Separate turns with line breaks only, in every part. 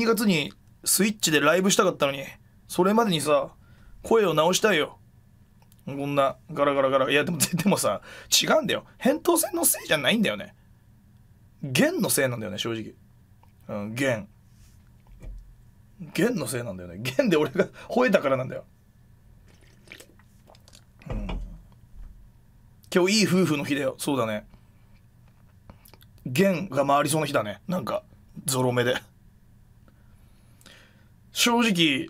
2月にスイッチでライブしたかったのに、それまでにさ、声を直したいよ。こんなガラガラガラ。いやでも、でもさ、違うんだよ。扁桃腺のせいじゃないんだよね。弦のせいなんだよね、正直。うん、弦。弦のせいなんだよね。弦で俺が 吠えたからなんだよ。うん、今日いい夫婦の日だよ。そうだね。弦が回りそうな日だね。なんか、ゾロ目で。正直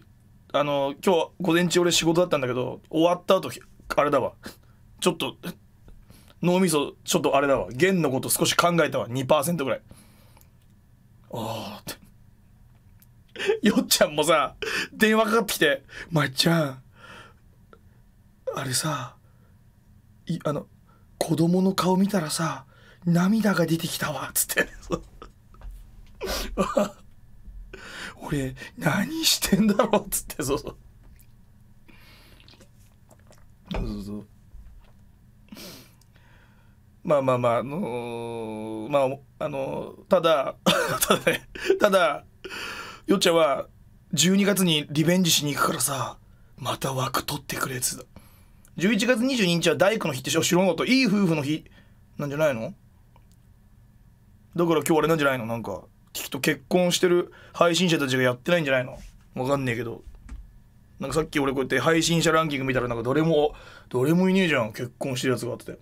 あの今日午前中俺仕事だったんだけど終わった後あれだわちょっと脳みそちょっとあれだわ弦のこと少し考えたわ2%ぐらいああってよっちゃんもさ電話かかってきて
「まいちゃんあれさいあの子供の顔見たらさ涙が出てきたわ」っつって。
れ何してんだろうっつってそうそうそうそうそうまあまあまああのー、まああのー、ただ ただねただよっちゃんは12
月にリベンジしに行くからさまた枠取ってくれっつう11月22日は大工の日ってしょ白のといい夫婦の日なんじゃないのだから今日あれなんじゃないのなんかきっと結婚してる配信者たちがやってないんじゃないのわかんねえけどなんかさっき俺こうやって配信者ランキング見た
らなんかどれもどれもいねえじゃん結婚してるやつがあって。